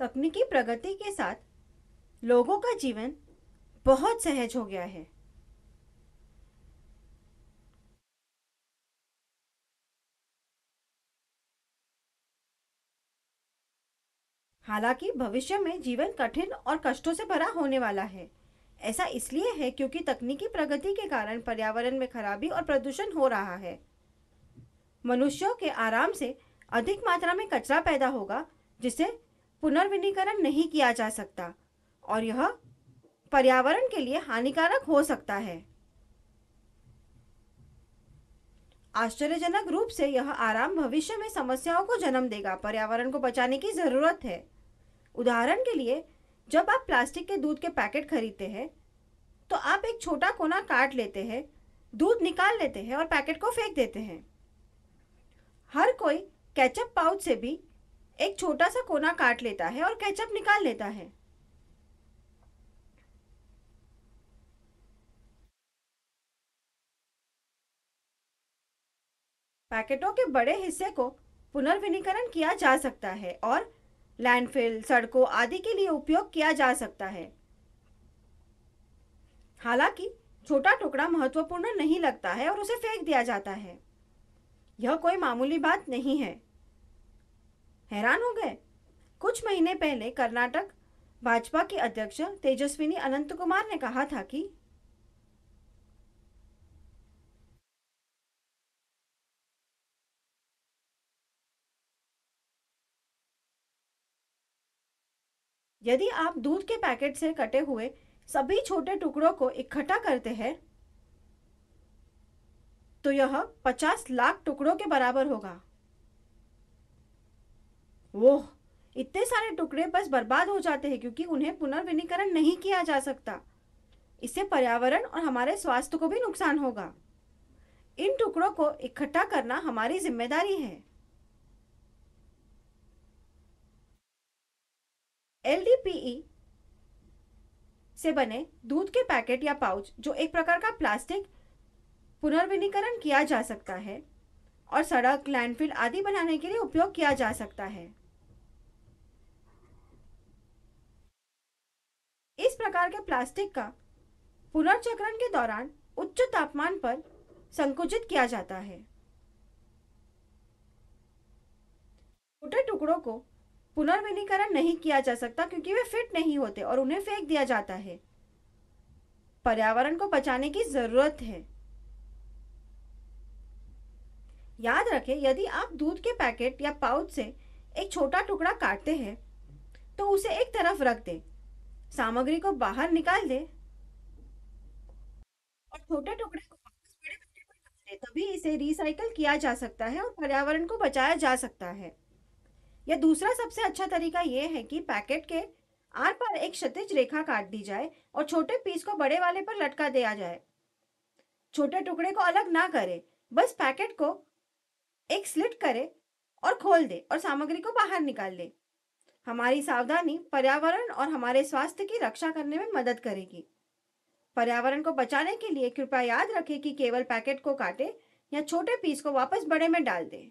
तकनीकी प्रगति के साथ लोगों का जीवन बहुत सहज हो गया है हालांकि भविष्य में जीवन कठिन और कष्टों से भरा होने वाला है ऐसा इसलिए है क्योंकि तकनीकी प्रगति के कारण पर्यावरण में खराबी और प्रदूषण हो रहा है मनुष्यों के आराम से अधिक मात्रा में कचरा पैदा होगा जिससे पुनर्वनीकरण नहीं किया जा सकता और यह पर्यावरण के लिए हानिकारक हो सकता है आश्चर्यजनक रूप से यह आराम भविष्य में समस्याओं को जन्म देगा पर्यावरण को बचाने की जरूरत है उदाहरण के लिए जब आप प्लास्टिक के दूध के पैकेट खरीदते हैं तो आप एक छोटा कोना काट लेते हैं दूध निकाल लेते हैं और पैकेट को फेंक देते हैं हर कोई कैचअप पाउच से भी एक छोटा सा कोना काट लेता है और कैचअप निकाल लेता है पैकेटों के बड़े हिस्से को पुनर्विनीकरण किया जा सकता है और लैंडफिल सड़कों आदि के लिए उपयोग किया जा सकता है हालांकि छोटा टुकड़ा महत्वपूर्ण नहीं लगता है और उसे फेंक दिया जाता है यह कोई मामूली बात नहीं है हैरान हो गए कुछ महीने पहले कर्नाटक भाजपा के अध्यक्ष तेजस्विनी अनंत कुमार ने कहा था कि यदि आप दूध के पैकेट से कटे हुए सभी छोटे टुकड़ों को इकट्ठा करते हैं तो यह 50 लाख टुकड़ों के बराबर होगा वो इतने सारे टुकड़े बस बर्बाद हो जाते हैं क्योंकि उन्हें पुनर्वनीकरण नहीं किया जा सकता इससे पर्यावरण और हमारे स्वास्थ्य को भी नुकसान होगा इन टुकड़ों को इकट्ठा करना हमारी जिम्मेदारी है एल से बने दूध के पैकेट या पाउच जो एक प्रकार का प्लास्टिक पुनर्वनीकरण किया जा सकता है और सड़क लैंडफिल आदि बनाने के लिए उपयोग किया जा सकता है प्रकार के प्लास्टिक का पुनर्चक्रण के दौरान उच्च तापमान पर संकुचित किया जाता है छोटे टुकड़ों को पुनर्वनीकरण नहीं किया जा सकता क्योंकि वे फिट नहीं होते और उन्हें फेंक दिया जाता है पर्यावरण को बचाने की जरूरत है याद रखें यदि आप दूध के पैकेट या पाउच से एक छोटा टुकड़ा काटते हैं तो उसे एक तरफ रख दें सामग्री को बाहर निकाल दे और छोटे टुकड़े को बड़े पर दे तभी इसे रिसाइकल किया जा सकता है और पर्यावरण को बचाया जा सकता है या दूसरा सबसे अच्छा तरीका यह है कि पैकेट के आर पर एक क्षतिज रेखा काट दी जाए और छोटे पीस को बड़े वाले पर लटका दिया जाए छोटे टुकड़े को अलग ना करे बस पैकेट को एक स्लिट करे और खोल दे और सामग्री को बाहर निकाल दे हमारी सावधानी पर्यावरण और हमारे स्वास्थ्य की रक्षा करने में मदद करेगी पर्यावरण को बचाने के लिए कृपया याद रखें कि केवल पैकेट को काटें या छोटे पीस को वापस बड़े में डाल दें